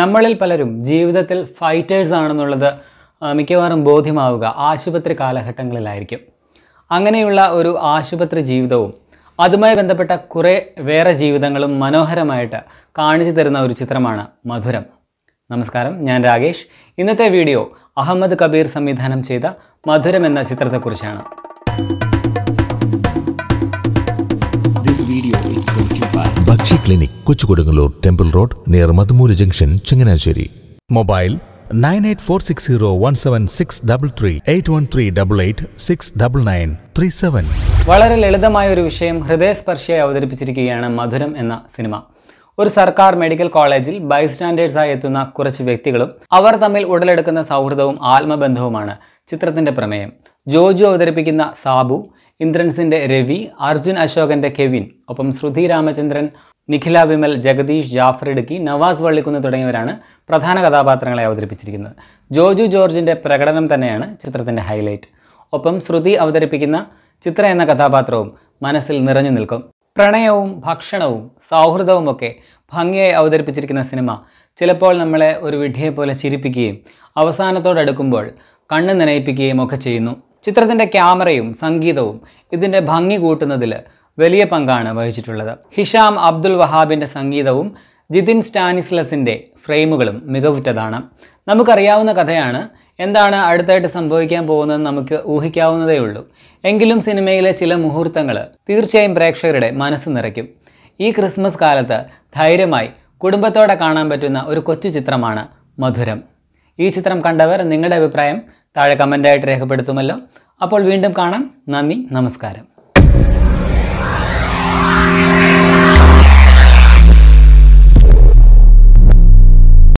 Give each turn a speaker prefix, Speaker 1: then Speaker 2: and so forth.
Speaker 1: നമ്മളിൽ പലരും ജീവിതത്തിൽ ഫൈറ്റേഴ്സ് ആണെന്നുള്ളത് മിക്കവാറും ബോധ്യമാവുക ആശുപത്രി കാലഘട്ടങ്ങളിലായിരിക്കും അങ്ങനെയുള്ള ഒരു ആശുപത്രി ജീവിതവും അതുമായി ബന്ധപ്പെട്ട കുറേ വേറെ ജീവിതങ്ങളും മനോഹരമായിട്ട് കാണിച്ചു തരുന്ന ഒരു ചിത്രമാണ് മധുരം നമസ്കാരം ഞാൻ രാകേഷ് ഇന്നത്തെ വീഡിയോ അഹമ്മദ് കബീർ സംവിധാനം ചെയ്ത മധുരം എന്ന ചിത്രത്തെക്കുറിച്ചാണ്
Speaker 2: Sakshi clinic Kochukodungallur temple road near Madhumoola junction Changanassery mobile nine eight four six zero one seven six double three eight one three double eight six double nine three seven
Speaker 1: വളരെ ലളിതമായ ഒരു വിഷയം ഹൃദയസ്പർശിയായി അവതരിപ്പിച്ചിരിക്കുകയാണ് മധുരം എന്ന സിനിമ ഒരു സർക്കാർ മെഡിക്കൽ കോളേജിൽ ബൈസ്റ്റാൻഡേഴ്സായി എത്തുന്ന കുറച്ച് വ്യക്തികളും അവർ തമ്മിൽ ഉടലെടുക്കുന്ന സൗഹൃദവും ആത്മബന്ധവുമാണ് ചിത്രത്തിന്റെ പ്രമേയം ജോജു അവതരിപ്പിക്കുന്ന സാബു ഇന്ദ്രൻസിന്റെ രവി അർജുൻ അശോകന്റെ കെവിൻ ഒപ്പം ശ്രുതി രാമചന്ദ്രൻ നിഖില വിമൽ ജഗദീഷ് ജാഫർ ഇടുക്കി നവാസ് വള്ളിക്കുന്ന് തുടങ്ങിയവരാണ് പ്രധാന കഥാപാത്രങ്ങളെ അവതരിപ്പിച്ചിരിക്കുന്നത് ജോജു ജോർജിൻ്റെ പ്രകടനം തന്നെയാണ് ചിത്രത്തിൻ്റെ ഹൈലൈറ്റ് ഒപ്പം ശ്രുതി അവതരിപ്പിക്കുന്ന ചിത്ര എന്ന കഥാപാത്രവും മനസ്സിൽ നിറഞ്ഞു നിൽക്കും പ്രണയവും ഭക്ഷണവും സൗഹൃദവും ഒക്കെ ഭംഗിയായി അവതരിപ്പിച്ചിരിക്കുന്ന സിനിമ ചിലപ്പോൾ നമ്മളെ ഒരു വിഡ്ഢിയെ പോലെ ചിരിപ്പിക്കുകയും അവസാനത്തോടടുക്കുമ്പോൾ കണ്ണ് നനയിപ്പിക്കുകയും ഒക്കെ ചെയ്യുന്നു ചിത്രത്തിൻ്റെ ക്യാമറയും സംഗീതവും ഇതിൻ്റെ ഭംഗി കൂട്ടുന്നതിൽ വലിയ പങ്കാണ് വഹിച്ചിട്ടുള്ളത് ഹിഷാം അബ്ദുൽ വഹാബിൻ്റെ സംഗീതവും ജിതിൻ സ്റ്റാനിസ്ലസിൻ്റെ ഫ്രെയിമുകളും മികവുറ്റതാണ് നമുക്കറിയാവുന്ന കഥയാണ് എന്താണ് അടുത്തായിട്ട് സംഭവിക്കാൻ പോകുന്നത് നമുക്ക് ഊഹിക്കാവുന്നതേ ഉള്ളൂ എങ്കിലും സിനിമയിലെ ചില മുഹൂർത്തങ്ങൾ തീർച്ചയായും പ്രേക്ഷകരുടെ മനസ്സ് നിറയ്ക്കും ഈ ക്രിസ്മസ് കാലത്ത് ധൈര്യമായി കുടുംബത്തോടെ കാണാൻ പറ്റുന്ന ഒരു കൊച്ചു ചിത്രമാണ് മധുരം ഈ ചിത്രം കണ്ടവർ നിങ്ങളുടെ അഭിപ്രായം താഴെ കമൻ്റായിട്ട് രേഖപ്പെടുത്തുമല്ലോ അപ്പോൾ വീണ്ടും കാണാം നന്ദി നമസ്കാരം Thank you.